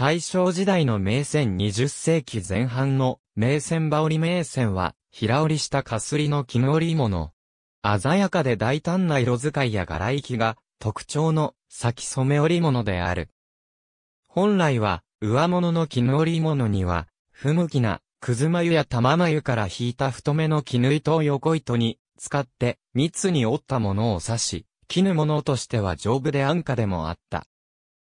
大正時代の名船20世紀前半の名船羽織名船は、平織りしたかすりの絹織物。鮮やかで大胆な色使いや柄行きが特徴の先染め織物である。本来は、上物の絹織物には、不向きな、くずまゆや玉眉から引いた太めの絹糸を横糸に、使って、密に折ったものを刺し、絹物としては丈夫で安価でもあった。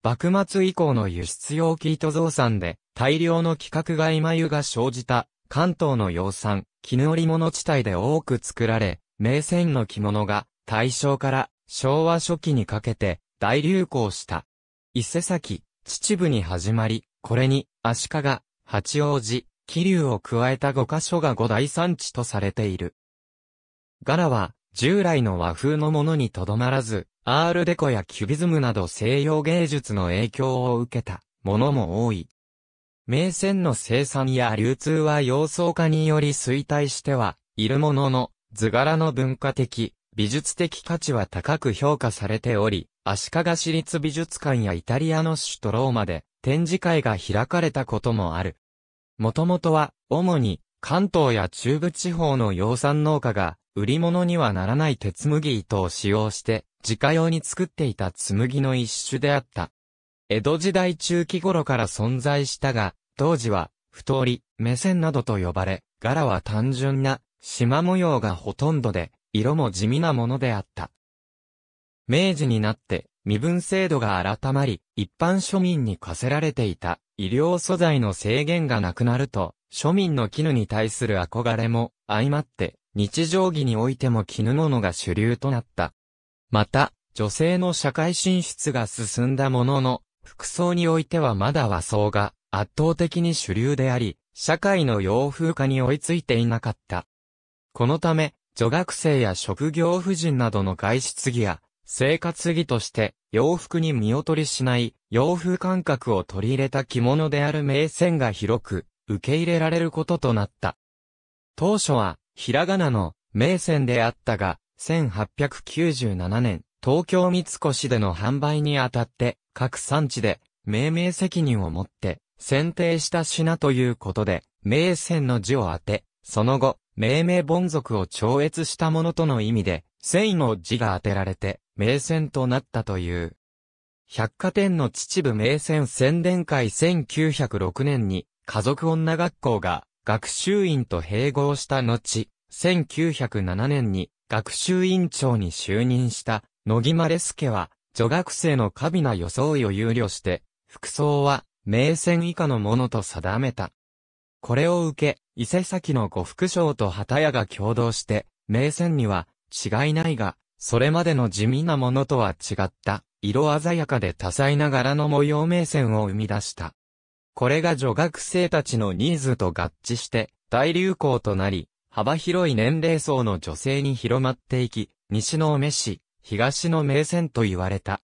幕末以降の輸出用生糸増産で大量の規格外眉が生じた関東の養蚕、絹織物地帯で多く作られ、名船の着物が大正から昭和初期にかけて大流行した。伊勢崎、秩父に始まり、これに足利、八王子、桐生を加えた5カ所が5大産地とされている。柄は従来の和風のものにとどまらず、アールデコやキュビズムなど西洋芸術の影響を受けたものも多い。名線の生産や流通は洋装化により衰退してはいるものの、図柄の文化的、美術的価値は高く評価されており、足利市立美術館やイタリアの首都ローマで展示会が開かれたこともある。もともとは、主に関東や中部地方の養蚕農家が売り物にはならない鉄麦糸を使用して、自家用に作っていた紬の一種であった。江戸時代中期頃から存在したが、当時は、太り、目線などと呼ばれ、柄は単純な、縞模様がほとんどで、色も地味なものであった。明治になって、身分制度が改まり、一般庶民に課せられていた、医療素材の制限がなくなると、庶民の絹に対する憧れも、相まって、日常着においても絹物が主流となった。また、女性の社会進出が進んだものの、服装においてはまだ和装が圧倒的に主流であり、社会の洋風化に追いついていなかった。このため、女学生や職業婦人などの外出着や生活着として洋服に見劣りしない洋風感覚を取り入れた着物である名線が広く受け入れられることとなった。当初はひらがなの名船であったが、1897年、東京三越での販売にあたって、各産地で命名責任を持って選定した品ということで、名船の字を当て、その後、命名本族を超越したものとの意味で、繊維の字が当てられて、名船となったという。百貨店の秩父名船宣伝会1906年に、家族女学校が学習院と併合した後、1907年に学習院長に就任した野木マレスケは、女学生の過敏な装いを憂慮して、服装は名船以下のものと定めた。これを受け、伊勢崎の呉服商と旗屋が共同して、名船には違いないが、それまでの地味なものとは違った、色鮮やかで多彩な柄の模様名船を生み出した。これが女学生たちのニーズと合致して大流行となり、幅広い年齢層の女性に広まっていき、西の梅市、東の名船と言われた。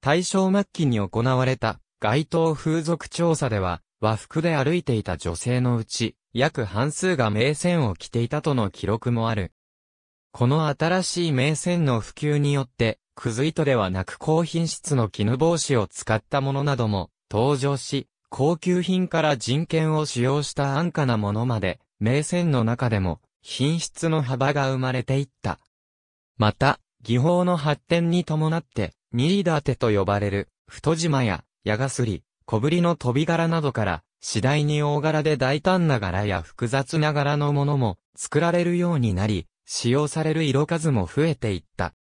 大正末期に行われた街頭風俗調査では、和服で歩いていた女性のうち、約半数が名船を着ていたとの記録もある。この新しい名船の普及によって、クズ糸ではなく高品質の絹帽子を使ったものなども登場し、高級品から人権を使用した安価なものまで、名船の中でも、品質の幅が生まれていった。また、技法の発展に伴って、ニーダーテと呼ばれる、太島や、矢がすり、小ぶりの飛び柄などから、次第に大柄で大胆な柄や複雑な柄のものも作られるようになり、使用される色数も増えていった。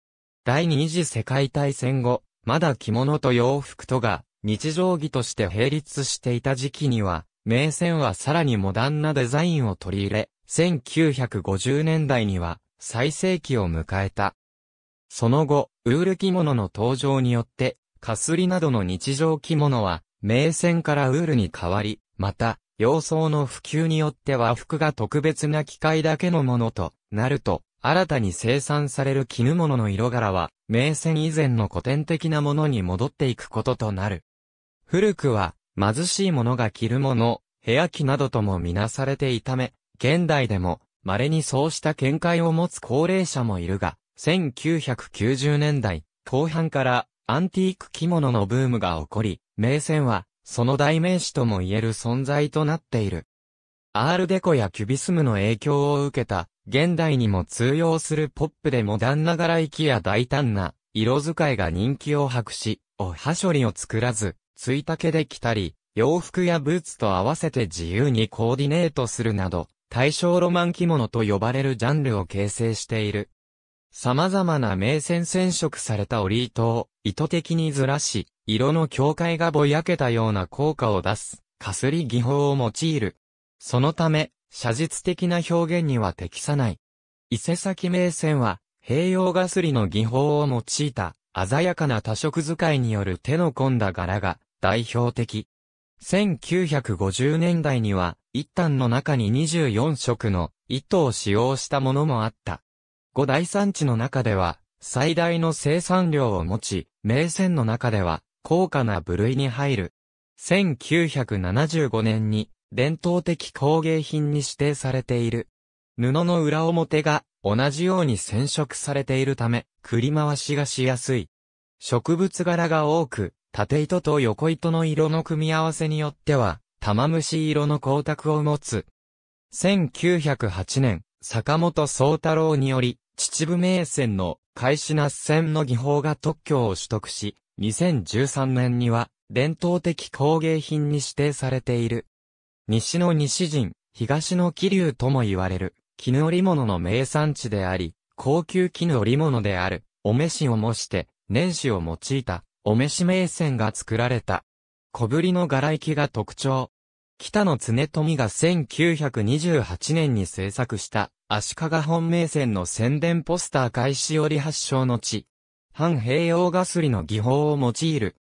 第二次世界大戦後、まだ着物と洋服とが日常着として並立していた時期には、名船はさらにモダンなデザインを取り入れ、1950年代には最盛期を迎えた。その後、ウール着物の登場によって、かすりなどの日常着物は、名船からウールに変わり、また、洋装の普及によって和服が特別な機械だけのものとなると、新たに生産される絹物の色柄は、名船以前の古典的なものに戻っていくこととなる。古くは、貧しい者が着るもの、部屋着などともみなされていため、現代でも、稀にそうした見解を持つ高齢者もいるが、1990年代、後半から、アンティーク着物のブームが起こり、名船は、その代名詞とも言える存在となっている。アールデコやキュビスムの影響を受けた、現代にも通用するポップでモダンながら行きや大胆な、色使いが人気を博し、おはしょりを作らず、ついたけで着たり、洋服やブーツと合わせて自由にコーディネートするなど、大正ロマン着物と呼ばれるジャンルを形成している。様々な名線染色された織糸を意図的にずらし、色の境界がぼやけたような効果を出す、かすり技法を用いる。そのため、写実的な表現には適さない。伊勢崎名線は、併用がすりの技法を用いた、鮮やかな多色使いによる手の込んだ柄が、代表的。1950年代には、一旦の中に24色の糸を使用したものもあった。五大産地の中では、最大の生産量を持ち、名仙の中では、高価な部類に入る。1975年に、伝統的工芸品に指定されている。布の裏表が同じように染色されているため、繰り回しがしやすい。植物柄が多く、縦糸と横糸の色の組み合わせによっては、玉虫色の光沢を持つ。1908年、坂本宗太郎により、秩父名船の開始なっ船の技法が特許を取得し、2013年には伝統的工芸品に指定されている。西の西陣、東の気流とも言われる、絹織物の名産地であり、高級絹織物である、お召しを模して、年始を用いた、お召し銘船が作られた。小ぶりの柄行が特徴。北野常富が1928年に制作した足利本命線の宣伝ポスター開始より発祥の地。半併用ガスリの技法を用いる。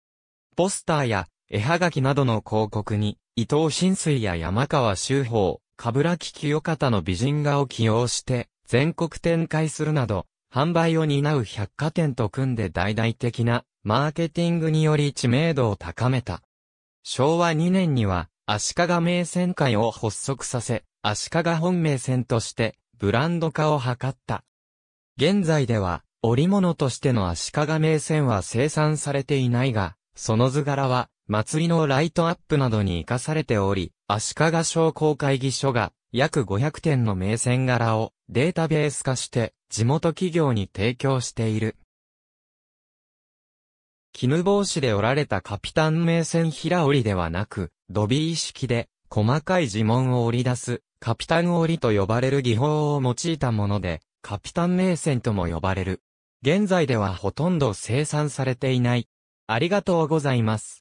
ポスターや絵はがきなどの広告に伊藤新水や山川修法、冠城清方の美人画を起用して全国展開するなど販売を担う百貨店と組んで大々的なマーケティングにより知名度を高めた。昭和2年には、足利名船会を発足させ、足利本名船として、ブランド化を図った。現在では、織物としての足利名船は生産されていないが、その図柄は、祭りのライトアップなどに生かされており、足利商工会議所が、約500点の名船柄をデータベース化して、地元企業に提供している。絹帽子で折られたカピタン名線平織ではなく、ドビー式で、細かい呪文を織り出す、カピタン織りと呼ばれる技法を用いたもので、カピタン名線とも呼ばれる。現在ではほとんど生産されていない。ありがとうございます。